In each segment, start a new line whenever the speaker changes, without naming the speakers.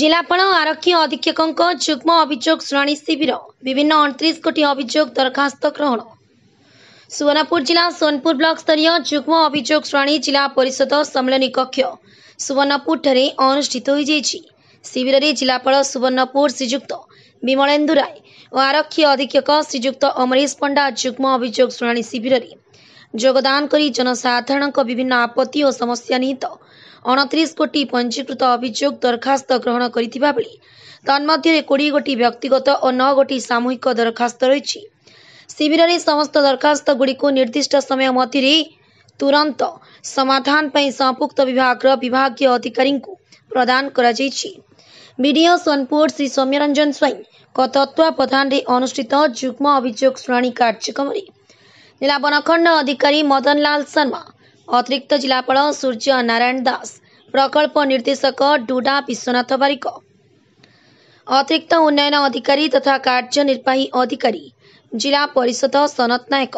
জেলাপাল আরক্ষী অধীক্ষকঙ্ক যুগ্ম অভিযোগ শুনানি শিবির বিভিন্ন অণত্রিশ কোটি অভিযোগ দরখাস্ত গ্রহণ সুবর্ণপুর জেলা সোনপুর ব্লক স্তরীয় যুগ্ম অভিযোগ শুনানি জেলা পরিষদ সম্মেলনী কক্ষ সুবর্ণপুরଠାରେ অনুষ্ঠিত ହୋଇଯାଇଛି ଶିବିରରେ ଜିଲ୍ଲାପାଳ ସୁବର୍ଣ୍ଣପୁର ଶ୍ରୀଯୁକ୍ତ ବିମଳେନ୍ଦୁ ରାୟ ଓ ଆରକ୍ଷୀ ଅଧୀକ୍ଷକ ଶ୍ରୀଯୁକ୍ତ ଅମରୀଶ ପଣ୍ଡା ଯୁଗ୍ମ ଅଭିଯୋଗ ଶୁଣାଣି ଶିବିରରେ जदानक जनसाधारणको विभिन्न आपत्ति समस्या निहित अनतिस को पंजीकृत अभियोग दरखास्त ग्रहण गोटी व्यक्तिगत गरिन्मध्यगत गोटी सामूहिक दरखास्त रह शिविरे समस्त दरखास्त निर्दिष्ट समय तुरंत समाधान गुडीको निर्ष्ट विभाग र विभागीय अधिकारी प्रदान गरि सोनपुर श्री सौम्य रञ्जन स्वईको तत्वधान अनुष्ठित जुग्म अभियोग शुद्ध कार्यक्रम जिल्ला वनखण्ड अधिकारी मदनलाल शर्मा अतिरिक्त जिल्लापाल सूर्य नारायण दास प्रकल्प निर्देशक डुडा विश्वनाथ बारिक अतिरिक्त उन्नयन अधिकारी तथा कार्यनिर्वाही अधिकारी जिल्ला परिषद सनत नायक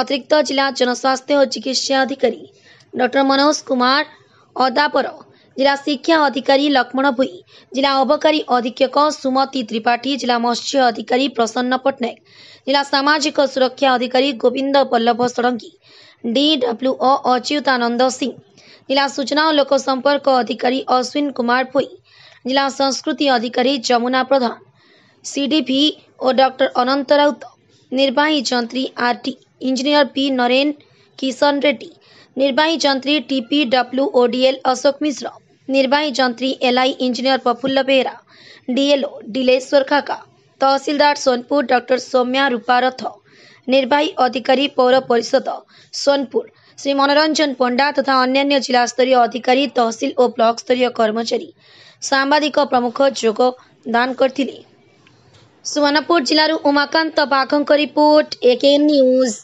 अतिरिक्त जिल्ला जनस्वास्थ्य और चिकित्सा अधिकारी डॉक्टर मनोज कुमार अदापर जिला शिक्षा अधिकारी लक्ष्मण भुई जिला अबकारी अधीक्षक सुमति त्रिपाठी जिला मत्स्य अधिकारी प्रसन्न पट्टनायक जिला सामाजिक सुरक्षा अधिकारी गोविंद बल्लभ षडंगी डीडब्ल्यूओ अच्युतानंद सिंह जिला सूचना और लोक संपर्क अधिकारी अश्विन कुमार भोई जिला संस्कृति अधिकारी जमुना प्रधान सीडीपी और डॉक्टर अनंत राउत निर्वाही जंत्री T engineer P Naren Kishan Reddy निर्वाही जंत्री TP W ODL Ashok Mishra निर्वाही जंत्री LI engineer Prafulla Behera DLO Deleswar Khaka तहसीलदार सोनपुर डक्टर सौम्या रूपारथ निर्वाही अधिकारी पौर परिषद सोनपुर श्री मनोरञ्जन पण्डा तथा अन्य जिल्लास्तरीय अधिकारी ब्लक स्तरीय कर्मचारी साम्बादिक प्रमुख जोग दान जोदान गरिवर्णपुर जु उमाघको रिपोर्ट एके न्युज